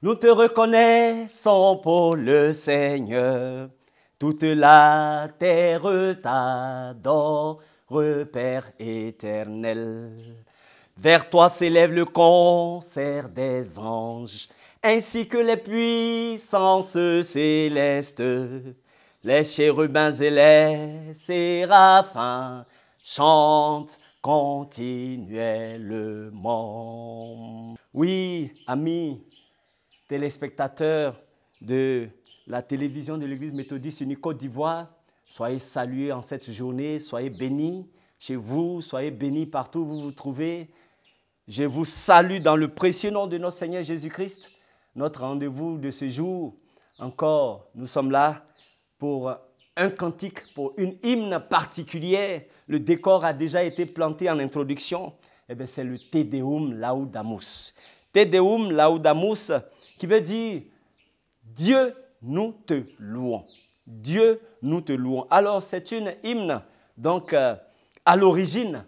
Nous te reconnaissons pour le Seigneur. Toute la terre t'adore, Père éternel. Vers toi s'élève le concert des anges, ainsi que les puissances célestes. Les chérubins et les séraphins chantent continuellement. Oui, amis, téléspectateurs de la télévision de l'Église méthodiste unie Côte d'Ivoire, soyez salués en cette journée, soyez bénis chez vous, soyez bénis partout où vous vous trouvez. Je vous salue dans le précieux nom de notre Seigneur Jésus-Christ. Notre rendez-vous de ce jour, encore, nous sommes là pour un cantique, pour une hymne particulière. Le décor a déjà été planté en introduction. Eh bien, c'est le Te Deum Laudamus. Te Laudamus, qui veut dire Dieu, nous te louons. Dieu, nous te louons. Alors c'est une hymne, donc euh, à l'origine,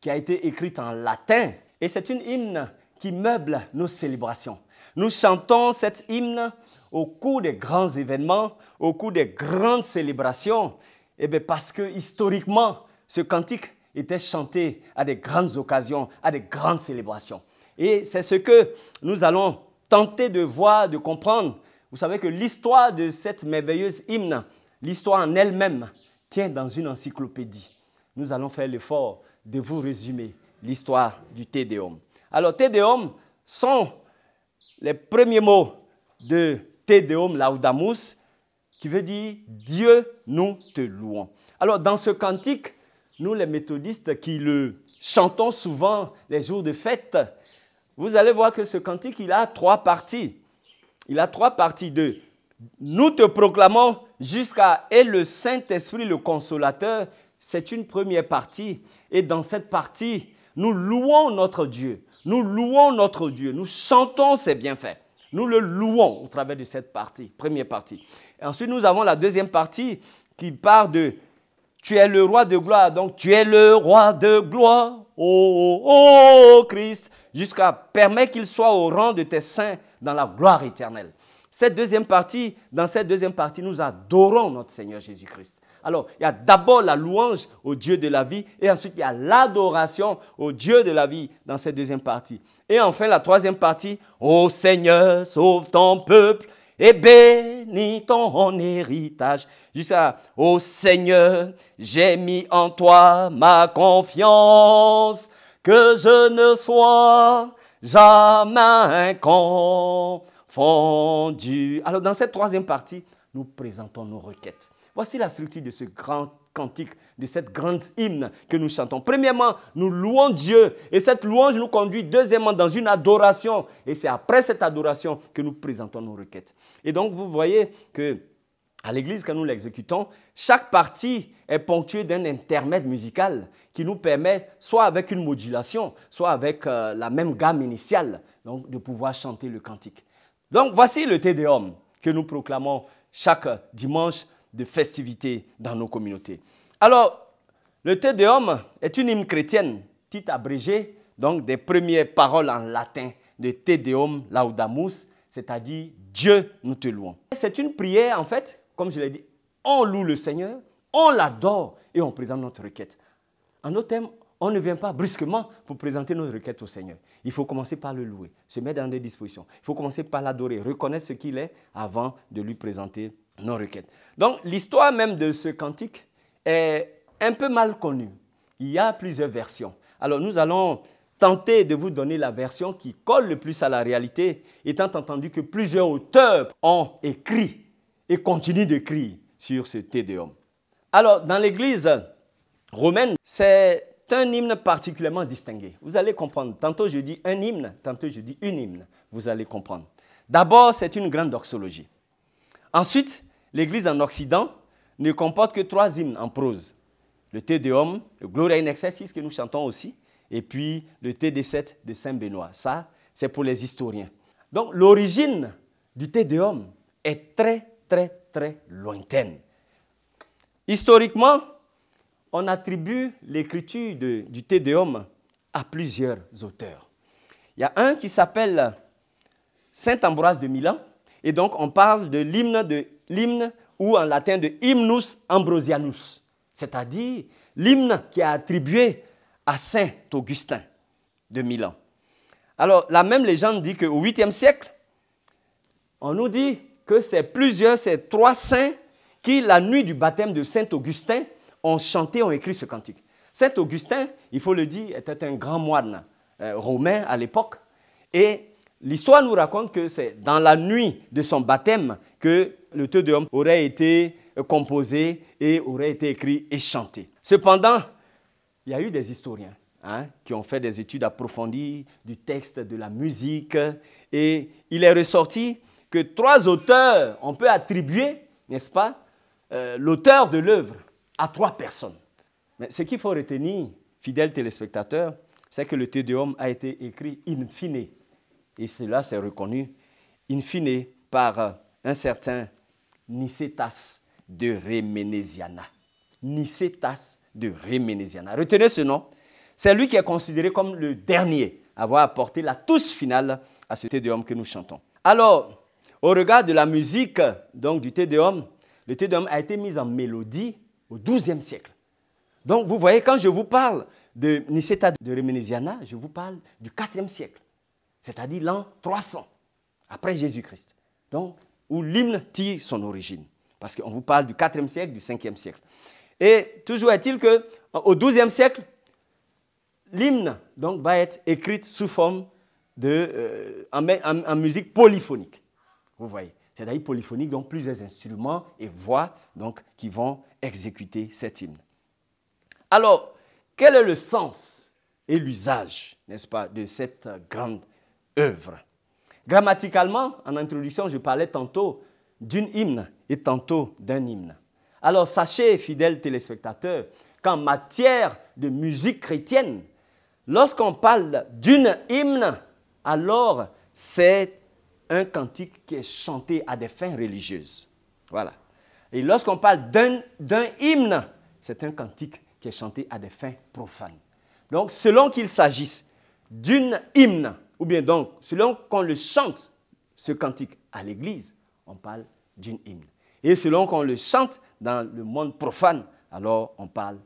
qui a été écrite en latin. Et c'est une hymne qui meuble nos célébrations. Nous chantons cette hymne au cours des grands événements, au cours des grandes célébrations, et eh bien parce que historiquement, ce cantique était chanté à des grandes occasions, à des grandes célébrations. Et c'est ce que nous allons Tentez de voir, de comprendre. Vous savez que l'histoire de cette merveilleuse hymne, l'histoire en elle-même, tient dans une encyclopédie. Nous allons faire l'effort de vous résumer l'histoire du Tédéum. Alors, Tédéum sont les premiers mots de Tédéum Laudamus, qui veut dire Dieu, nous te louons. Alors, dans ce cantique, nous, les méthodistes qui le chantons souvent les jours de fête, vous allez voir que ce cantique, il a trois parties. Il a trois parties de nous te proclamons jusqu'à et le Saint-Esprit, le consolateur, c'est une première partie. Et dans cette partie, nous louons notre Dieu. Nous louons notre Dieu. Nous chantons ses bienfaits. Nous le louons au travers de cette partie, première partie. ensuite, nous avons la deuxième partie qui part de Tu es le roi de gloire. Donc, tu es le roi de gloire. Oh, oh, oh, Christ jusqu'à permettre qu'il soit au rang de tes saints dans la gloire éternelle. Cette deuxième partie, dans cette deuxième partie, nous adorons notre Seigneur Jésus-Christ. Alors, il y a d'abord la louange au Dieu de la vie et ensuite il y a l'adoration au Dieu de la vie dans cette deuxième partie. Et enfin, la troisième partie, ô Seigneur, sauve ton peuple et bénis ton héritage. Jusqu'à, ô Seigneur, j'ai mis en toi ma confiance que je ne sois jamais confondu. Alors dans cette troisième partie, nous présentons nos requêtes. Voici la structure de ce grand cantique, de cette grande hymne que nous chantons. Premièrement, nous louons Dieu et cette louange nous conduit deuxièmement dans une adoration et c'est après cette adoration que nous présentons nos requêtes. Et donc vous voyez que à l'église quand nous l'exécutons, chaque partie est ponctuée d'un intermède musical qui nous permet, soit avec une modulation, soit avec euh, la même gamme initiale, donc de pouvoir chanter le cantique. Donc voici le Deum que nous proclamons chaque dimanche de festivité dans nos communautés. Alors, le Deum est une hymne chrétienne, titre abrégé, donc des premières paroles en latin de Deum Laudamus, c'est-à-dire Dieu, nous te louons. C'est une prière en fait comme je l'ai dit, on loue le Seigneur, on l'adore et on présente notre requête. En d'autres termes, on ne vient pas brusquement pour présenter notre requête au Seigneur. Il faut commencer par le louer, se mettre dans des dispositions. Il faut commencer par l'adorer, reconnaître ce qu'il est avant de lui présenter nos requêtes. Donc l'histoire même de ce cantique est un peu mal connue. Il y a plusieurs versions. Alors nous allons tenter de vous donner la version qui colle le plus à la réalité, étant entendu que plusieurs auteurs ont écrit et continue de crier sur ce Tédéum. Alors, dans l'Église romaine, c'est un hymne particulièrement distingué. Vous allez comprendre. Tantôt je dis un hymne, tantôt je dis une hymne. Vous allez comprendre. D'abord, c'est une grande doxologie. Ensuite, l'Église en Occident ne comporte que trois hymnes en prose. Le Homme, le Gloria in Excelsis que nous chantons aussi, et puis le de Sept de Saint-Benoît. Ça, c'est pour les historiens. Donc l'origine du Homme est très très, très lointaine. Historiquement, on attribue l'écriture du Tédéum à plusieurs auteurs. Il y a un qui s'appelle Saint Ambroise de Milan, et donc on parle de l'hymne de l'hymne ou en latin de hymnus ambrosianus, c'est-à-dire l'hymne qui est attribué à Saint Augustin de Milan. Alors la même légende dit qu'au 8e siècle, on nous dit que c'est plusieurs, c'est trois saints qui, la nuit du baptême de Saint Augustin, ont chanté, ont écrit ce cantique. Saint Augustin, il faut le dire, était un grand moine euh, romain à l'époque. Et l'histoire nous raconte que c'est dans la nuit de son baptême que le Te Deum aurait été euh, composé et aurait été écrit et chanté. Cependant, il y a eu des historiens hein, qui ont fait des études approfondies du texte, de la musique, et il est ressorti que trois auteurs, on peut attribuer, n'est-ce pas, euh, l'auteur de l'œuvre à trois personnes. Mais ce qu'il faut retenir, fidèles téléspectateurs, c'est que le Tédéum a été écrit in fine, et cela s'est reconnu, in fine, par euh, un certain Nicetas de Réménésiana. Nicetas de Réménésiana. Retenez ce nom. C'est lui qui est considéré comme le dernier à avoir apporté la touche finale à ce Tédéum que nous chantons. Alors, au regard de la musique donc du Deum, le Deum a été mis en mélodie au XIIe siècle. Donc vous voyez, quand je vous parle de Niceta de Réménésiana, je vous parle du IVe siècle, c'est-à-dire l'an 300 après Jésus-Christ, où l'hymne tire son origine, parce qu'on vous parle du IVe siècle, du 5e siècle. Et toujours est-il qu'au au XIIe siècle, l'hymne va être écrite sous forme de euh, en musique polyphonique. Vous voyez C'est d'ailleurs polyphonique, donc plusieurs instruments et voix donc, qui vont exécuter cet hymne. Alors, quel est le sens et l'usage, n'est-ce pas, de cette grande œuvre Grammaticalement, en introduction, je parlais tantôt d'une hymne et tantôt d'un hymne. Alors sachez, fidèles téléspectateurs, qu'en matière de musique chrétienne, lorsqu'on parle d'une hymne, alors c'est un cantique qui est chanté à des fins religieuses. Voilà. Et lorsqu'on parle d'un hymne, c'est un cantique qui est chanté à des fins profanes. Donc, selon qu'il s'agisse d'une hymne, ou bien donc, selon qu'on le chante, ce cantique à l'église, on parle d'une hymne. Et selon qu'on le chante dans le monde profane, alors on parle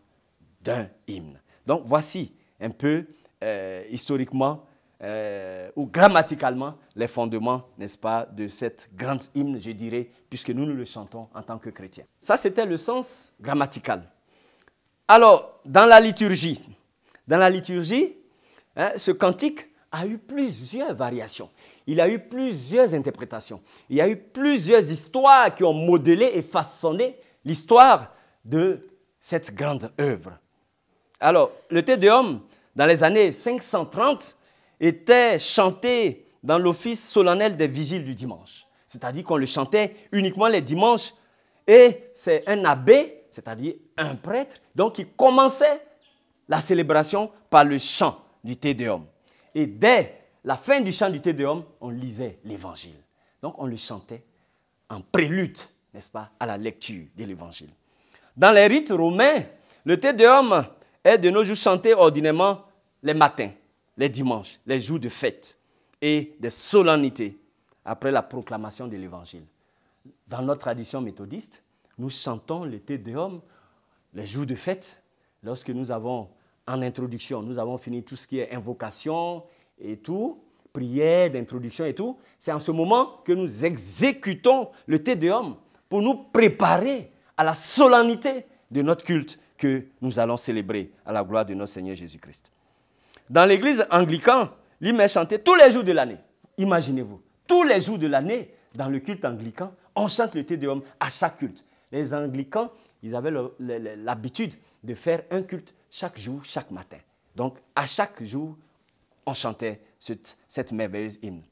d'un hymne. Donc, voici un peu euh, historiquement euh, ou grammaticalement les fondements, n'est-ce pas, de cette grande hymne, je dirais, puisque nous, nous le chantons en tant que chrétiens. Ça, c'était le sens grammatical. Alors, dans la liturgie, dans la liturgie, hein, ce cantique a eu plusieurs variations. Il a eu plusieurs interprétations. Il y a eu plusieurs histoires qui ont modelé et façonné l'histoire de cette grande œuvre. Alors, le Te dans les années 530, était chanté dans l'office solennel des vigiles du dimanche. C'est-à-dire qu'on le chantait uniquement les dimanches. Et c'est un abbé, c'est-à-dire un prêtre, donc qui commençait la célébration par le chant du deum. Et dès la fin du chant du deum, on lisait l'évangile. Donc on le chantait en prélude, n'est-ce pas, à la lecture de l'évangile. Dans les rites romains, le deum est de nos jours chanté ordinairement les matins les dimanches, les jours de fête et des solennités après la proclamation de l'Évangile. Dans notre tradition méthodiste, nous chantons le Te Homme les jours de fête, lorsque nous avons, en introduction, nous avons fini tout ce qui est invocation et tout, prière d'introduction et tout, c'est en ce moment que nous exécutons le Te Homme pour nous préparer à la solennité de notre culte que nous allons célébrer à la gloire de notre Seigneur Jésus-Christ. Dans l'église anglicane, l'hymne est chanté tous les jours de l'année. Imaginez-vous, tous les jours de l'année, dans le culte anglican, on chante le thé de homme à chaque culte. Les anglicans, ils avaient l'habitude de faire un culte chaque jour, chaque matin. Donc, à chaque jour, on chantait cette, cette merveilleuse hymne.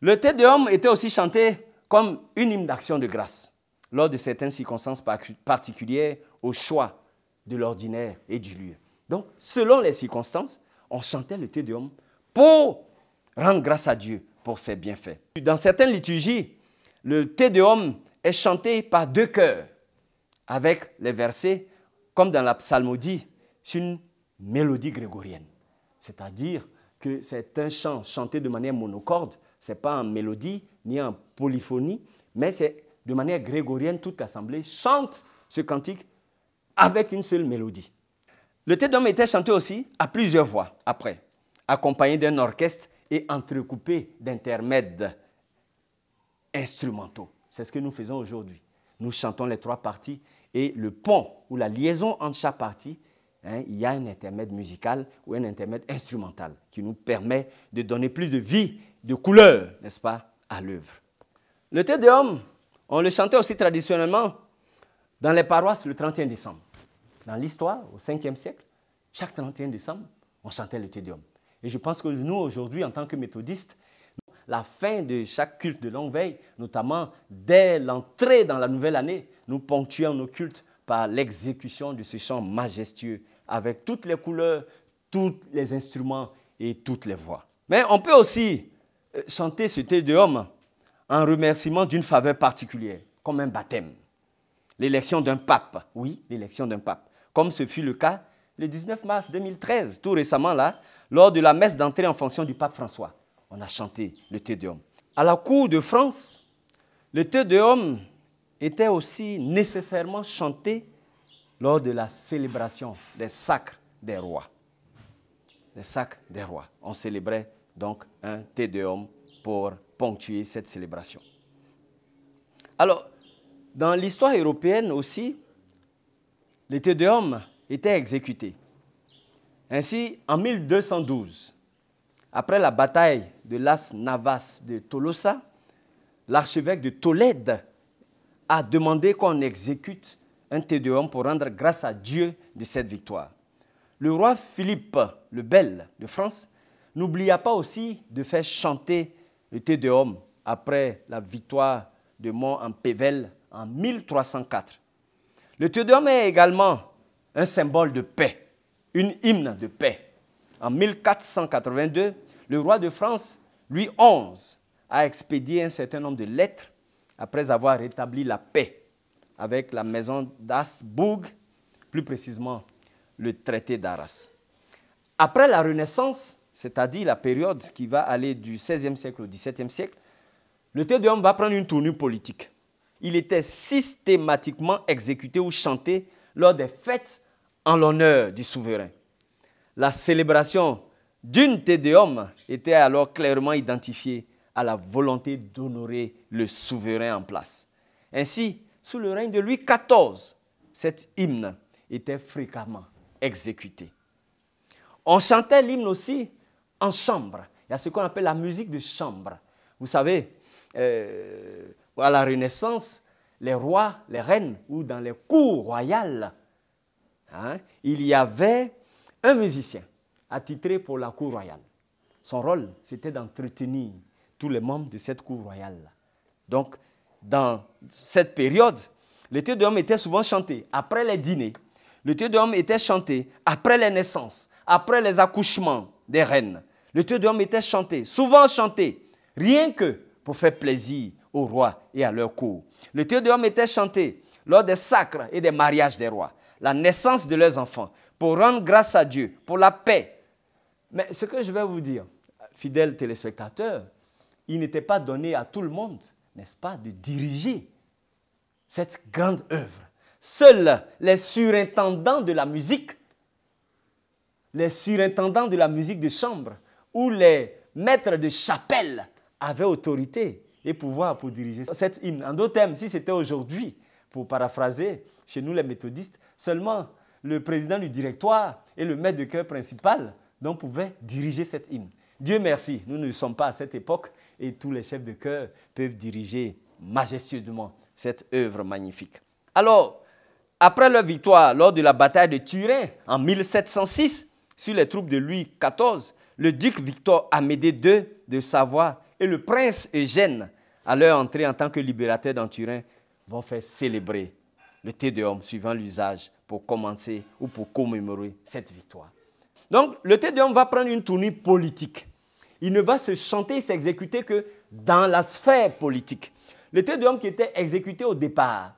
Le thé de homme était aussi chanté comme une hymne d'action de grâce lors de certaines circonstances particulières au choix de l'ordinaire et du lieu. Donc, selon les circonstances, on chantait le Te de homme pour rendre grâce à Dieu pour ses bienfaits. Dans certaines liturgies, le thé de homme est chanté par deux chœurs, avec les versets, comme dans la psalmodie, c'est une mélodie grégorienne. C'est-à-dire que c'est un chant chanté de manière monocorde, ce n'est pas en mélodie ni en polyphonie, mais c'est de manière grégorienne, toute l'assemblée chante ce cantique avec une seule mélodie. Le thé d'homme était chanté aussi à plusieurs voix après, accompagné d'un orchestre et entrecoupé d'intermèdes instrumentaux. C'est ce que nous faisons aujourd'hui. Nous chantons les trois parties et le pont ou la liaison entre chaque partie, hein, il y a un intermède musical ou un intermède instrumental qui nous permet de donner plus de vie, de couleur, n'est-ce pas, à l'œuvre. Le thé d'homme, on le chantait aussi traditionnellement dans les paroisses le 31 décembre dans l'histoire, au 5e siècle, chaque 31 décembre, on chantait le Deum. Et je pense que nous, aujourd'hui, en tant que méthodistes, la fin de chaque culte de longue veille, notamment dès l'entrée dans la nouvelle année, nous ponctuons nos cultes par l'exécution de ce chant majestueux, avec toutes les couleurs, tous les instruments et toutes les voix. Mais on peut aussi euh, chanter ce Deum en remerciement d'une faveur particulière, comme un baptême l'élection d'un pape. Oui, l'élection d'un pape comme ce fut le cas le 19 mars 2013, tout récemment là, lors de la messe d'entrée en fonction du pape François. On a chanté le Te Deum. À la cour de France, le Te Deum était aussi nécessairement chanté lors de la célébration des sacres des rois. Les sacres des rois. On célébrait donc un Te Deum pour ponctuer cette célébration. Alors, dans l'histoire européenne aussi, les Homme était exécutés. Ainsi, en 1212, après la bataille de Las Navas de Tolosa, l'archevêque de Tolède a demandé qu'on exécute un Théodéum pour rendre grâce à Dieu de cette victoire. Le roi Philippe le Bel de France n'oublia pas aussi de faire chanter le Homme après la victoire de Mont en Pével en 1304. Le théodome est également un symbole de paix, une hymne de paix. En 1482, le roi de France, Louis XI, a expédié un certain nombre de lettres après avoir rétabli la paix avec la maison d'Asbourg, plus précisément le traité d'Arras. Après la Renaissance, c'est-à-dire la période qui va aller du XVIe siècle au XVIIe siècle, le théodome va prendre une tournure politique il était systématiquement exécuté ou chanté lors des fêtes en l'honneur du souverain. La célébration d'une Tédéum était alors clairement identifiée à la volonté d'honorer le souverain en place. Ainsi, sous le règne de Louis XIV, cet hymne était fréquemment exécuté. On chantait l'hymne aussi en chambre. Il y a ce qu'on appelle la musique de chambre. Vous savez, euh, à la Renaissance, les rois, les reines ou dans les cours royales, hein, il y avait un musicien attitré pour la cour royale. Son rôle, c'était d'entretenir tous les membres de cette cour royale. Donc, dans cette période, le thé d'homme était souvent chanté après les dîners. Le thé d'homme était chanté après les naissances, après les accouchements des reines. Le thé d'homme était chanté, souvent chanté, rien que pour faire plaisir au roi et à leur cour. Le Théodome était chanté lors des sacres et des mariages des rois, la naissance de leurs enfants, pour rendre grâce à Dieu, pour la paix. Mais ce que je vais vous dire, fidèles téléspectateurs, il n'était pas donné à tout le monde, n'est-ce pas, de diriger cette grande œuvre. Seuls les surintendants de la musique, les surintendants de la musique de chambre ou les maîtres de chapelle avaient autorité et pouvoir pour diriger cette hymne. En d'autres termes, si c'était aujourd'hui, pour paraphraser chez nous les méthodistes, seulement le président du directoire et le maître de chœur principal donc pouvaient diriger cette hymne. Dieu merci, nous ne sommes pas à cette époque et tous les chefs de cœur peuvent diriger majestueusement cette œuvre magnifique. Alors, après leur victoire lors de la bataille de Turin en 1706 sur les troupes de Louis XIV, le duc Victor Amédée II de Savoie et le prince Eugène, à leur entrée en tant que libérateur Turin, vont faire célébrer le thé de homme suivant l'usage pour commencer ou pour commémorer cette victoire. Donc le thé de homme va prendre une tournée politique. Il ne va se chanter et s'exécuter que dans la sphère politique. Le thé de homme qui était exécuté au départ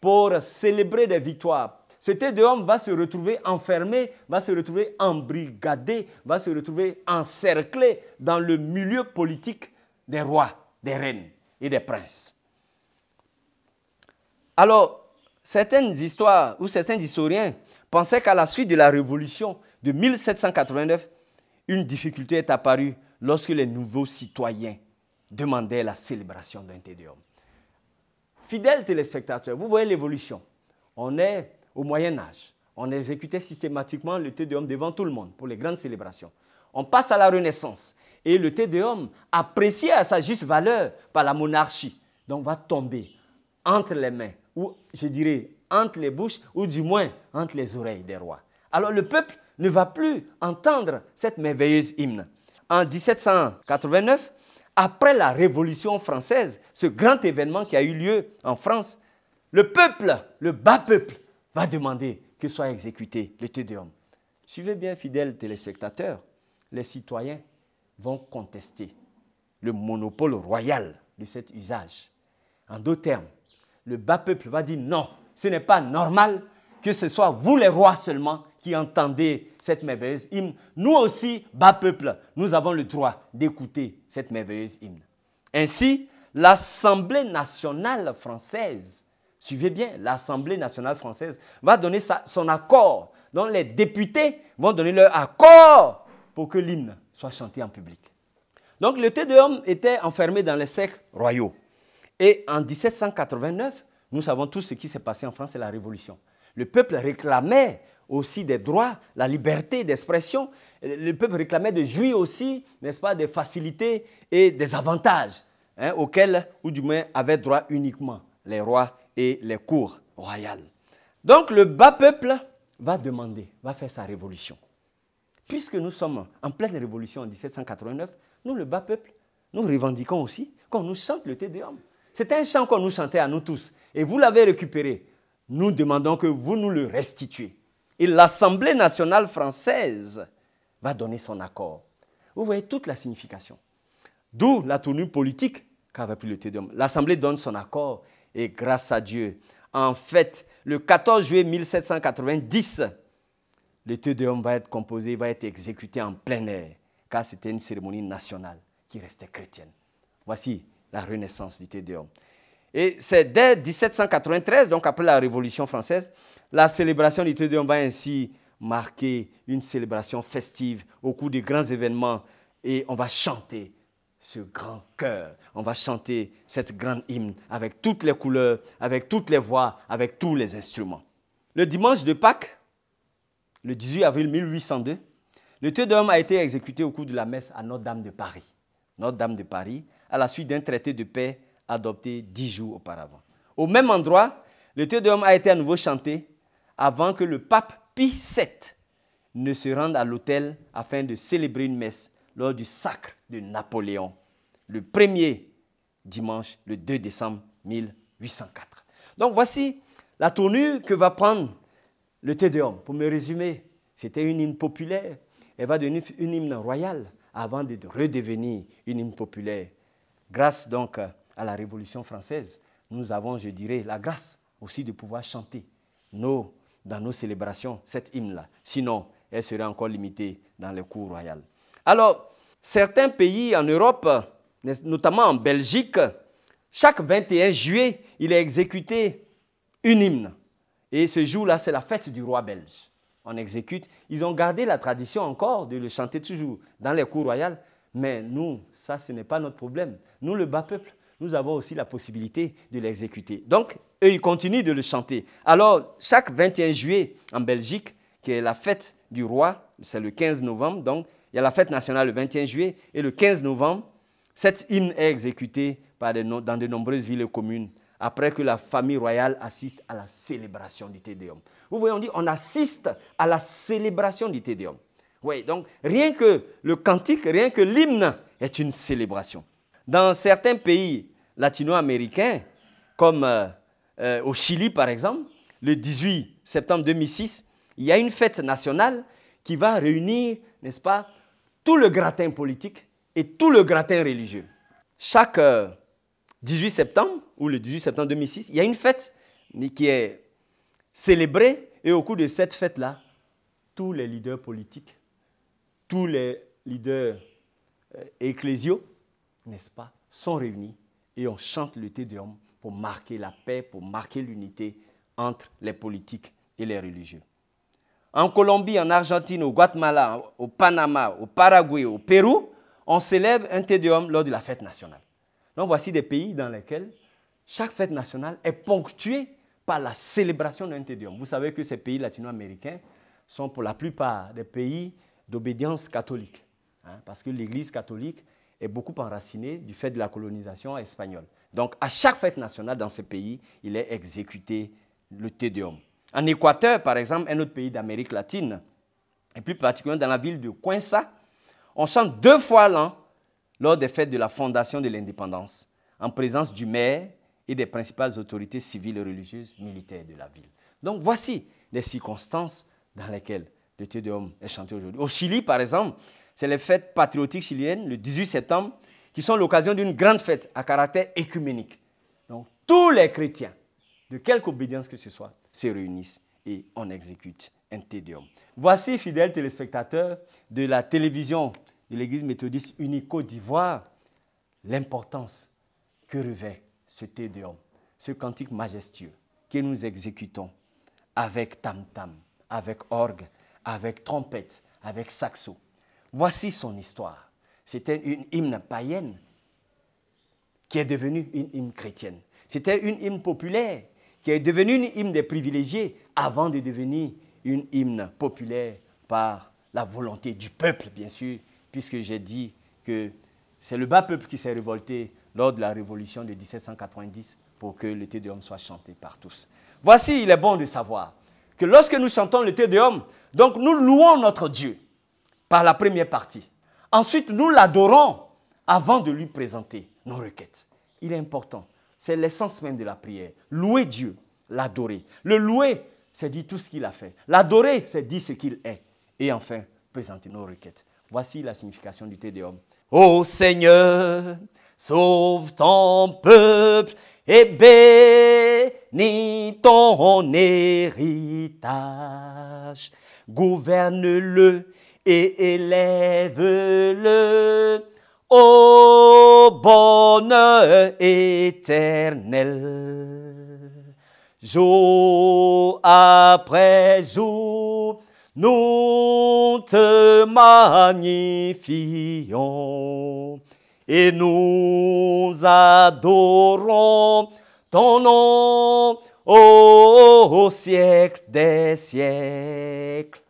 pour célébrer des victoires, ce thé de homme va se retrouver enfermé, va se retrouver embrigadé, va se retrouver encerclé dans le milieu politique des rois, des reines et des princes. Alors, certaines histoires ou certains historiens pensaient qu'à la suite de la révolution de 1789, une difficulté est apparue lorsque les nouveaux citoyens demandaient la célébration d'un Tédéum. Fidèles téléspectateurs, vous voyez l'évolution. On est au Moyen Âge. On exécutait systématiquement le Tédéum devant tout le monde pour les grandes célébrations. On passe à la Renaissance et le Tédéum, apprécié à sa juste valeur par la monarchie, donc va tomber entre les mains, ou je dirais entre les bouches, ou du moins entre les oreilles des rois. Alors le peuple ne va plus entendre cette merveilleuse hymne. En 1789, après la Révolution française, ce grand événement qui a eu lieu en France, le peuple, le bas peuple, va demander que soit exécuté le Tédéum. Suivez bien, fidèles téléspectateurs, les citoyens vont contester le monopole royal de cet usage. En d'autres termes, le bas peuple va dire non, ce n'est pas normal que ce soit vous les rois seulement qui entendez cette merveilleuse hymne. Nous aussi, bas peuple, nous avons le droit d'écouter cette merveilleuse hymne. Ainsi, l'Assemblée nationale française, suivez bien, l'Assemblée nationale française va donner son accord, Donc les députés vont donner leur accord pour que l'hymne soit chanté en public. Donc le thé de Homme était enfermé dans les cercles royaux. Et en 1789, nous savons tout ce qui s'est passé en France, c'est la Révolution. Le peuple réclamait aussi des droits, la liberté d'expression. Le peuple réclamait de jouir aussi, n'est-ce pas, des facilités et des avantages hein, auxquels, ou du moins, avaient droit uniquement les rois et les cours royales. Donc le bas peuple va demander, va faire sa révolution puisque nous sommes en pleine révolution en 1789, nous, le bas peuple, nous revendiquons aussi qu'on nous chante le Tédéum. C'est un chant qu'on nous chantait à nous tous. Et vous l'avez récupéré. Nous demandons que vous nous le restituez. Et l'Assemblée nationale française va donner son accord. Vous voyez toute la signification. D'où la tournure politique qu'avait pris le Tédéum. L'Assemblée donne son accord. Et grâce à Dieu, en fait, le 14 juillet 1790, le Deum va être composé, va être exécuté en plein air, car c'était une cérémonie nationale qui restait chrétienne. Voici la renaissance du Deum. Et c'est dès 1793, donc après la Révolution française, la célébration du Deum va ainsi marquer une célébration festive au cours des grands événements et on va chanter ce grand cœur. On va chanter cette grande hymne avec toutes les couleurs, avec toutes les voix, avec tous les instruments. Le dimanche de Pâques, le 18 avril 1802, le Théodome a été exécuté au cours de la messe à Notre-Dame de Paris. Notre-Dame de Paris, à la suite d'un traité de paix adopté dix jours auparavant. Au même endroit, le Théodome a été à nouveau chanté avant que le pape Pie VII ne se rende à l'hôtel afin de célébrer une messe lors du sacre de Napoléon, le premier dimanche, le 2 décembre 1804. Donc voici la tournure que va prendre le Tédéum, pour me résumer, c'était une hymne populaire. Elle va devenir une hymne royale avant de redevenir une hymne populaire. Grâce donc à la Révolution française, nous avons, je dirais, la grâce aussi de pouvoir chanter nos, dans nos célébrations cette hymne-là. Sinon, elle serait encore limitée dans les cours royales. Alors, certains pays en Europe, notamment en Belgique, chaque 21 juillet, il est exécuté une hymne. Et ce jour-là, c'est la fête du roi belge. On exécute. Ils ont gardé la tradition encore de le chanter toujours dans les cours royales. Mais nous, ça, ce n'est pas notre problème. Nous, le bas peuple, nous avons aussi la possibilité de l'exécuter. Donc, eux, ils continuent de le chanter. Alors, chaque 21 juillet en Belgique, qui est la fête du roi, c'est le 15 novembre, donc il y a la fête nationale le 21 juillet, et le 15 novembre, cette hymne est exécutée dans de nombreuses villes et communes après que la famille royale assiste à la célébration du Tédéum. Vous voyez, on dit on assiste à la célébration du Tédéum. Oui, donc rien que le cantique, rien que l'hymne est une célébration. Dans certains pays latino-américains, comme euh, euh, au Chili par exemple, le 18 septembre 2006, il y a une fête nationale qui va réunir, n'est-ce pas, tout le gratin politique et tout le gratin religieux. Chaque euh, 18 septembre, ou le 18 septembre 2006, il y a une fête qui est célébrée. Et au cours de cette fête-là, tous les leaders politiques, tous les leaders euh, ecclésiaux, n'est-ce pas, sont réunis et on chante le thé pour marquer la paix, pour marquer l'unité entre les politiques et les religieux. En Colombie, en Argentine, au Guatemala, au Panama, au Paraguay, au Pérou, on célèbre un thé lors de la fête nationale. Donc voici des pays dans lesquels chaque fête nationale est ponctuée par la célébration d'un tédium. Vous savez que ces pays latino-américains sont pour la plupart des pays d'obédience catholique, hein, parce que l'Église catholique est beaucoup enracinée du fait de la colonisation espagnole. Donc à chaque fête nationale dans ces pays, il est exécuté le tédium. En Équateur, par exemple, un autre pays d'Amérique latine, et plus particulièrement dans la ville de Cuenca, on chante deux fois l'an lors des fêtes de la fondation de l'indépendance, en présence du maire et des principales autorités civiles, et religieuses, militaires de la ville. Donc voici les circonstances dans lesquelles le thé Deum est chanté aujourd'hui. Au Chili, par exemple, c'est les fêtes patriotiques chiliennes, le 18 septembre, qui sont l'occasion d'une grande fête à caractère écuménique. Donc tous les chrétiens, de quelque obédience que ce soit, se réunissent et on exécute un thé Deum. Voici, fidèles téléspectateurs de la télévision de l'Église méthodiste unico d'Ivoire, l'importance que revêt ce Homme, ce cantique majestueux que nous exécutons avec tam-tam, avec orgue, avec trompette, avec saxo. Voici son histoire. C'était une hymne païenne qui est devenue une hymne chrétienne. C'était une hymne populaire qui est devenue une hymne des privilégiés avant de devenir une hymne populaire par la volonté du peuple, bien sûr, puisque j'ai dit que c'est le bas peuple qui s'est révolté lors de la révolution de 1790 pour que le thé de homme soit chanté par tous. Voici, il est bon de savoir que lorsque nous chantons le thé de homme, donc nous louons notre Dieu par la première partie. Ensuite, nous l'adorons avant de lui présenter nos requêtes. Il est important. C'est l'essence même de la prière. Louer Dieu, l'adorer. Le louer, c'est dire tout ce qu'il a fait. L'adorer, c'est dire ce qu'il est. Et enfin, présenter nos requêtes. Voici la signification du Tédéum. Ô Seigneur, sauve ton peuple et bénis ton héritage. Gouverne-le et élève-le au bonheur éternel. Jour après jour, nous te magnifions et nous adorons ton nom au siècle des siècles.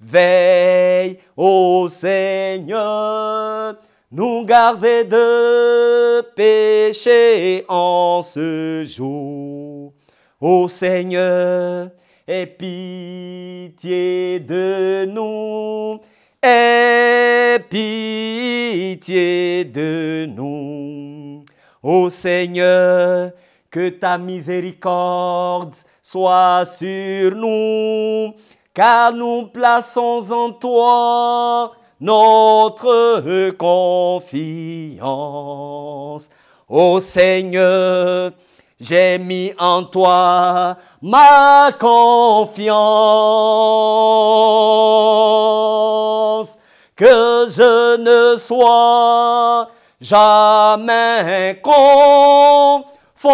Veille, ô Seigneur, nous garder de péché en ce jour. Ô Seigneur, aie pitié de nous, aie pitié de nous. Ô Seigneur, que ta miséricorde soit sur nous, car nous plaçons en toi notre confiance. Ô Seigneur, j'ai mis en toi ma confiance, que je ne sois jamais confondu.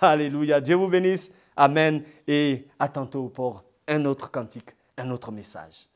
Alléluia, Dieu vous bénisse. Amen. Et à tantôt pour un autre cantique, un autre message.